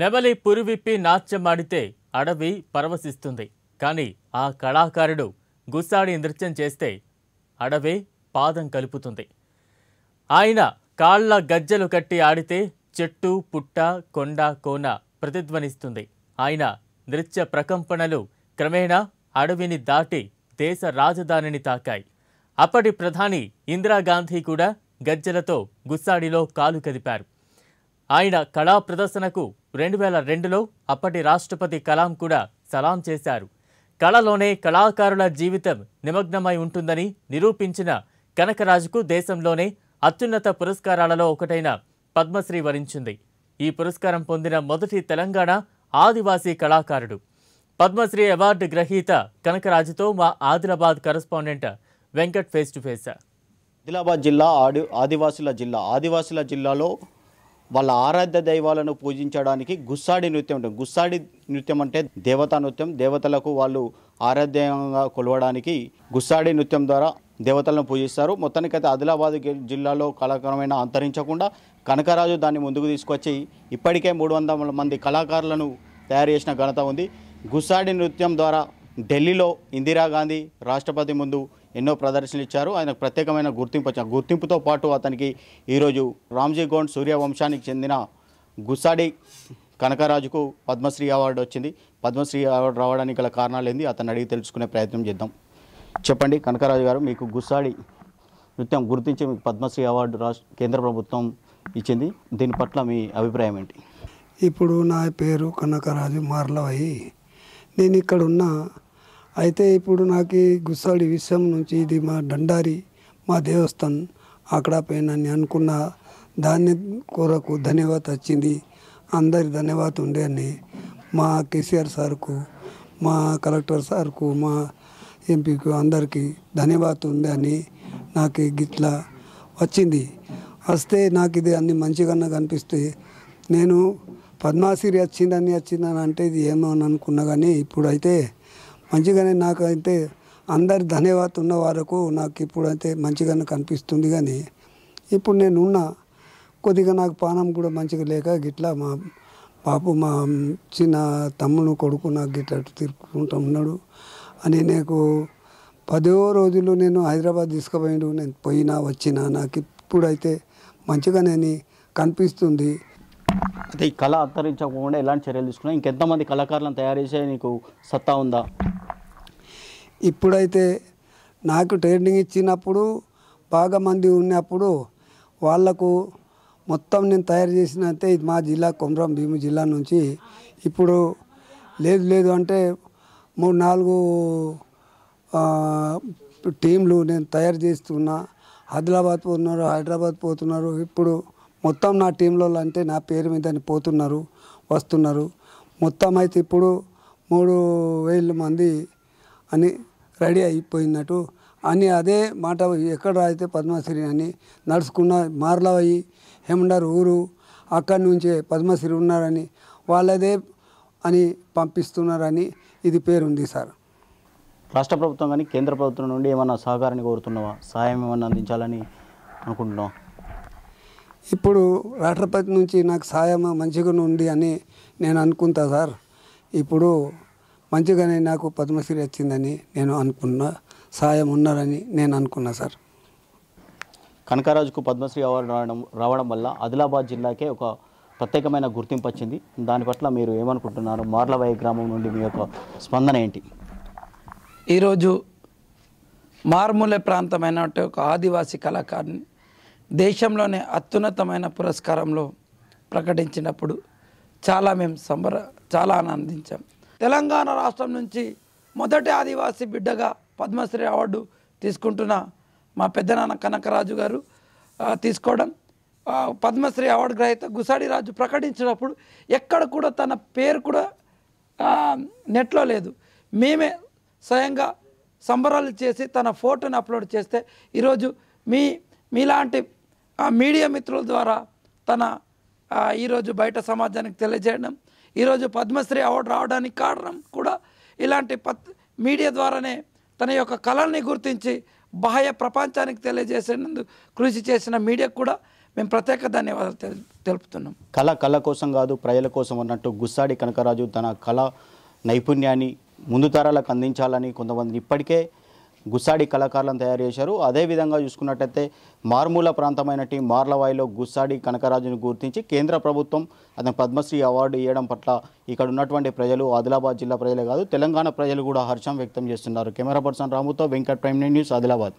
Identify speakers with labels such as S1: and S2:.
S1: నెమలి పురువిప్పి నాట్యమాడితే అడవి పరవశిస్తుంది కానీ ఆ కళాకారుడు గుస్సాడి నృత్యం చేస్తే అడవి పాదం కలుపుతుంది ఆయన కాళ్ల గజ్జలు కట్టి ఆడితే చెట్టు పుట్ట కొండ కోన ప్రతిధ్వనిస్తుంది ఆయన నృత్య ప్రకంపనలు క్రమేణా అడవిని దాటి దేశ రాజధానిని తాకాయి అప్పటి ప్రధాని ఇందిరాగాంధీ కూడా గజ్జలతో గుస్సాడిలో కాలు కదిపారు ఆయన కళా ప్రదర్శనకు రెండు వేల రెండులో అప్పటి రాష్ట్రపతి కలాం కూడా సలాం చేశారు కళలోనే కళాకారుల జీవితం నిమగ్నమై ఉంటుందని నిరూపించిన కనకరాజుకు దేశంలోనే అత్యున్నత పురస్కారాలలో ఒకటైన పద్మశ్రీ వరించింది ఈ పురస్కారం పొందిన మొదటి తెలంగాణ ఆదివాసీ కళాకారుడు పద్మశ్రీ అవార్డు గ్రహీత కనకరాజుతో మా Adilabad correspondent Venkat face to face Adilabad
S2: జిల్లా ఆడి ఆదివాసుల జిల్లా ఆదివాసుల జిల్లాలో వాళ్ళ ఆరాధ్య దైవాలను పూజించడానికి గుస్సాడి నృత్యం ఉంటుంది గుస్సాడి నృత్యం అంటే దేవతా నృత్యం దేవతలకు వాళ్ళు ఆరాధ్యంగా కొలవడానికి గుస్సాడి నృత్యం ద్వారా దేవతలను పూజిస్తారు మొత్తానికైతే ఆదిలాబాద్ జిల్లాలో కళాకారమైన అంతరించకుండా కనకరాజు దాన్ని ముందుకు తీసుకొచ్చి ఇప్పటికే మూడు వందల మంది కళాకారులను తయారు చేసిన ఘనత ఉంది గుస్సాడి నృత్యం ద్వారా ఢిల్లీలో ఇందిరాగాంధీ రాష్ట్రపతి ముందు ఎన్నో ప్రదర్శనలు ఇచ్చారు ఆయనకు ప్రత్యేకమైన గుర్తింపు వచ్చిన గుర్తింపుతో పాటు అతనికి ఈరోజు రామ్జీ గోండ్ సూర్యవంశానికి చెందిన గుసాడి కనకరాజుకు పద్మశ్రీ అవార్డు వచ్చింది పద్మశ్రీ అవార్డు రావడానికి గల కారణాలు ఏంది అతను అడిగి తెలుసుకునే ప్రయత్నం చేద్దాం చెప్పండి కనకరాజు గారు మీకు గుసాడి నృత్యం గుర్తించి మీకు పద్మశ్రీ అవార్డు కేంద్ర ప్రభుత్వం ఇచ్చింది దీని పట్ల మీ అభిప్రాయం ఏంటి
S3: ఇప్పుడు నా పేరు కనకరాజు మార్లవయ్యి నేను ఇక్కడ ఉన్న అయితే ఇప్పుడు నాకు గుస్సాడి విషయం నుంచి ఇది మా దండారి మా దేవస్థానం అక్కడ పోయినని అనుకున్న దాని కొరకు ధన్యవాదం వచ్చింది అందరి ధన్యవాదం ఉండే అని మా కేసీఆర్ సార్కు మా కలెక్టర్ సార్కు మా ఎంపీకు అందరికీ ధన్యవాదం ఉంది అని నాకు గిట్లా వచ్చింది వస్తే నాకు ఇది అన్ని మంచిగానే కనిపిస్తే నేను పద్మాసిరి వచ్చిందని వచ్చిందని అంటే ఇది ఏమో అని అనుకున్నా కానీ ఇప్పుడైతే మంచిగానే నాకైతే అందరి ధన్యవాదం ఉన్న వరకు నాకు ఇప్పుడైతే మంచిగానే కనిపిస్తుంది కానీ ఇప్పుడు నేను ఉన్న కొద్దిగా నాకు పానం కూడా మంచిగా లేక గిట్లా మా పాపు మా చిన్న తమ్ముడు కొడుకు నాకు గిట్లా తిరుగుతుంటా ఉన్నాడు అని నాకు పదో రోజులు నేను హైదరాబాద్ తీసుకుపోయాడు నేను పోయినా వచ్చినా నాకు ఇప్పుడైతే మంచిగానే కనిపిస్తుంది
S2: అయితే ఈ కళ అంతరించకుండా ఎలాంటి చర్యలు తీసుకున్నా ఇంకెంతమంది కళాకారులను తయారు చేసే నీకు సత్తా ఉందా
S3: ఇప్పుడైతే నాకు ట్రైనింగ్ ఇచ్చినప్పుడు బాగా మంది ఉన్నప్పుడు వాళ్లకు మొత్తం నేను తయారు చేసినంతే ఇది మా జిల్లా కొమరం భీము జిల్లా నుంచి ఇప్పుడు లేదు లేదు అంటే మూడు నాలుగు టీంలు నేను తయారు చేస్తున్నా ఆదిలాబాద్ పోతున్నారు హైదరాబాద్ పోతున్నారు ఇప్పుడు మొత్తం నా టీంలో అంటే నా పేరు మీద పోతున్నారు వస్తున్నారు మొత్తం అయితే ఇప్పుడు మూడు వేల మంది అని రెడీ అయిపోయినట్టు అని అదే మాట ఎక్కడ అయితే పద్మశ్రీ అని నడుచుకున్న మార్లవయ్యి హెమండర్ ఊరు అక్కడి నుంచే పద్మశ్రీ ఉన్నారని వాళ్ళదే అని పంపిస్తున్నారని ఇది పేరుంది సార్
S2: రాష్ట్ర ప్రభుత్వం కానీ కేంద్ర ప్రభుత్వం నుండి ఏమన్నా సహకారాన్ని కోరుతున్నావా సహాయం ఏమన్నా అందించాలని అనుకుంటున్నాం
S3: ఇప్పుడు రాష్ట్రపతి నుంచి నాకు సహాయం మంచిగా ఉంది అని నేను అనుకుంటా సార్ ఇప్పుడు మంచిగానే నాకు పద్మశ్రీ వచ్చిందని నేను అనుకున్నా సాయం ఉన్నారని నేను అనుకున్నా సార్
S2: కనకరాజుకు పద్మశ్రీ అవార్డు రావడం రావడం వల్ల ఆదిలాబాద్ జిల్లాకే ఒక ప్రత్యేకమైన గుర్తింపు వచ్చింది దాని పట్ల మీరు ఏమనుకుంటున్నారు మార్లవయ గ్రామం నుండి మీ యొక్క స్పందన ఏంటి
S4: ఈరోజు మార్ముల ప్రాంతమైన ఒక ఆదివాసీ కళాకారుని దేశంలోనే అత్యున్నతమైన పురస్కారంలో ప్రకటించినప్పుడు చాలా మేము సంబర చాలా ఆనందించాం తెలంగాణ రాష్ట్రం నుంచి మొదటి ఆదివాసీ బిడ్డగా పద్మశ్రీ అవార్డు తీసుకుంటున్న మా పెద్దనాన్న కనకరాజు గారు తీసుకోవడం పద్మశ్రీ అవార్డు గ్రహీత గుసాడి రాజు ప్రకటించినప్పుడు ఎక్కడ కూడా తన పేరు కూడా నెట్లో లేదు మేమే స్వయంగా సంబరాలు చేసి తన ఫోటోని అప్లోడ్ చేస్తే ఈరోజు మీ మీలాంటి మీడియా మిత్రుల ద్వారా తన ఈరోజు బయట సమాజానికి తెలియజేయడం ఈరోజు పద్మశ్రీ అవార్డు రావడానికి కారణం కూడా ఇలాంటి పత్ మీడియా ద్వారానే తన యొక్క కళల్ని గుర్తించి బాహ్య ప్రపంచానికి తెలియజేసేందుకు కృషి చేసిన మీడియాకు కూడా మేము ప్రత్యేక ధన్యవాదాలు
S2: తెలుపుతున్నాం కళ కళ కోసం కాదు ప్రజల కోసం అన్నట్టు గుస్సాడి కనకరాజు తన కళ నైపుణ్యాన్ని ముందు తరాలకు అందించాలని కొంతమంది ఇప్పటికే గుస్సాడి కళాకారులను తయారు చేశారు అదేవిధంగా చూసుకున్నట్టయితే మార్మూల ప్రాంతమైనటి మార్లవాయిలో గుస్సాడి కనకరాజును గుర్తించి కేంద్ర ప్రభుత్వం అతను పద్మశ్రీ అవార్డు ఇవ్వడం పట్ల ఇక్కడ ఉన్నటువంటి ప్రజలు ఆదిలాబాద్ జిల్లా ప్రజలే కాదు తెలంగాణ ప్రజలు కూడా హర్షం వ్యక్తం చేస్తున్నారు కెమెరా పర్సన్ రాముతో వెంకట్ ప్రైమ్ న్యూస్ ఆదిలాబాద్